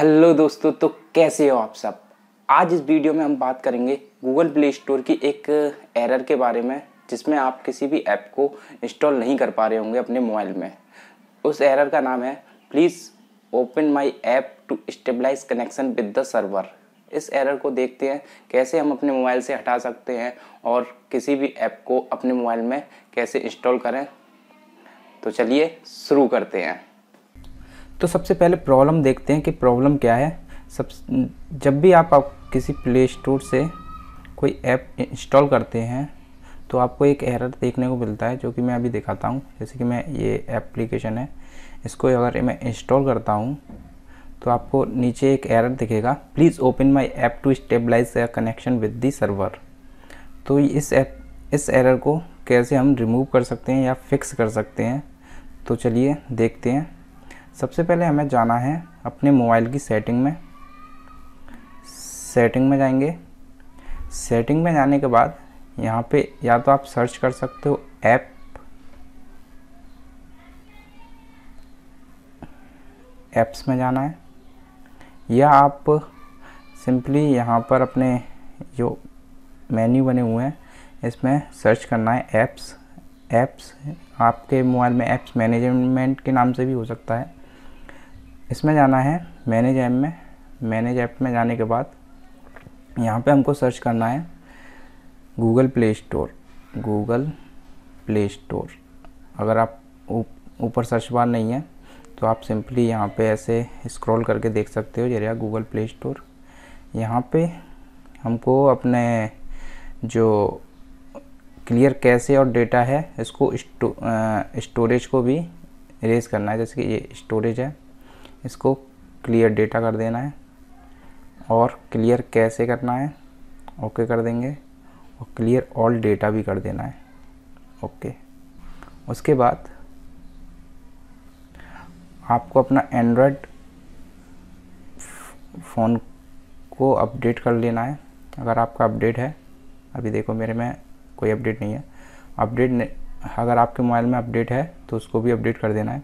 hello दोस्तों तो कैसे हो आप सब आज इस वीडियो में हम बात करेंगे गूगल प्ले स्टोर की एक एरर के बारे में जिसमें आप किसी भी ऐप को इंस्टॉल नहीं कर पा रहे होंगे अपने मोबाइल में उस एरर का नाम है please open my app to stabilize connection with the server इस एरर को देखते हैं कैसे हम अपने मोबाइल से हटा सकते हैं और किसी भी ऐप को अपने मोबाइल में कैसे इंस्टॉल करें तो चलिए शुरू करते हैं तो सबसे पहले प्रॉब्लम देखते हैं कि प्रॉब्लम क्या है सब जब भी आप, आप किसी प्ले स्टोर से कोई ऐप इंस्टॉल करते हैं तो आपको एक एरर देखने को मिलता है जो कि मैं अभी दिखाता हूँ जैसे कि मैं ये एप्लीकेशन है इसको अगर मैं इंस्टॉल करता हूँ तो आपको नीचे एक एरर दिखेगा please open my app to stabilize connection with the server तो इस ऐप इस एरर को कैसे हम रिमूव कर सकते हैं या फिक्स कर सकते हैं तो चलिए देखते हैं सबसे पहले हमें जाना है अपने मोबाइल की सेटिंग में सेटिंग में जाएंगे सेटिंग में जाने के बाद यहाँ पे या तो आप सर्च कर सकते हो ऐप ऐप्स में जाना है या आप सिंपली यहाँ पर अपने जो मेन्यू बने हुए हैं इसमें सर्च करना है ऐप्स ऐप्स आपके मोबाइल में ऐप्स मैनेजमेंट के नाम से भी हो सकता है इसमें जाना है मैनेज ऐप में मैनेज ऐप में जाने के बाद यहाँ पे हमको सर्च करना है Google Play Store Google Play Store अगर आप ऊपर सर्च बार नहीं है तो आप सिंपली यहाँ पे ऐसे स्क्रॉल करके देख सकते हो जरिया गूगल प्ले स्टोर यहाँ पे हमको अपने जो क्लियर कैसे और डेटा है इसको स्टोरेज को भी इरेज करना है जैसे कि ये स्टोरेज है इसको क्लियर डेटा कर देना है और क्लियर कैसे करना है ओके कर देंगे और क्लियर ऑल डेटा भी कर देना है ओके उसके बाद आपको अपना एंड्रॉयड फ़ोन को अपडेट कर लेना है अगर आपका अपडेट है अभी देखो मेरे में कोई अपडेट नहीं है अपडेट अगर आपके मोबाइल में अपडेट है तो उसको भी अपडेट कर देना है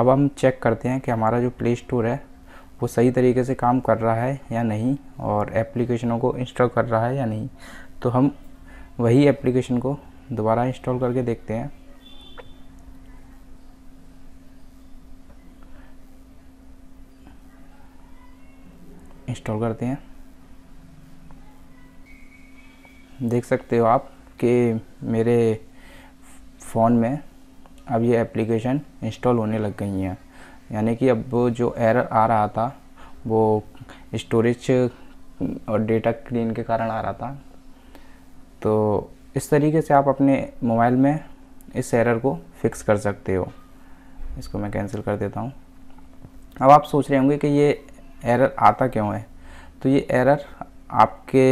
अब हम चेक करते हैं कि हमारा जो प्ले स्टोर है वो सही तरीके से काम कर रहा है या नहीं और एप्लीकेशनों को इंस्टॉल कर रहा है या नहीं तो हम वही एप्लीकेशन को दोबारा इंस्टॉल करके देखते हैं इंस्टॉल करते हैं देख सकते हो आप कि मेरे फ़ोन में अब ये एप्लीकेशन इंस्टॉल होने लग गई हैं यानी कि अब जो एरर आ रहा था वो स्टोरेज और डेटा क्लीन के कारण आ रहा था तो इस तरीके से आप अपने मोबाइल में इस एरर को फिक्स कर सकते हो इसको मैं कैंसिल कर देता हूँ अब आप सोच रहे होंगे कि ये एरर आता क्यों है तो ये एरर आपके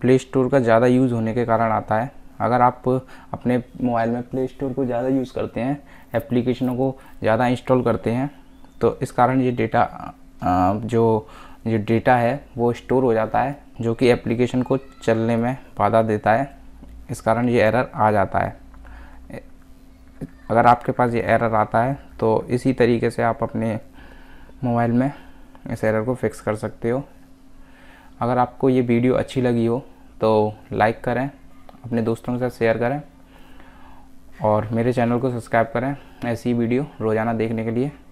प्ले स्टोर का ज़्यादा यूज़ होने के कारण आता है अगर आप अपने मोबाइल में प्ले स्टोर को ज़्यादा यूज़ करते हैं एप्लीकेशनों को ज़्यादा इंस्टॉल करते हैं तो इस कारण ये डेटा जो ये डेटा है वो स्टोर हो जाता है जो कि एप्लीकेशन को चलने में बाधा देता है इस कारण ये एरर आ जाता है अगर आपके पास ये एरर आता है तो इसी तरीके से आप अपने मोबाइल में इस एरर को फिक्स कर सकते हो अगर आपको ये वीडियो अच्छी लगी हो तो लाइक करें अपने दोस्तों के साथ शेयर करें और मेरे चैनल को सब्सक्राइब करें ऐसी वीडियो रोज़ाना देखने के लिए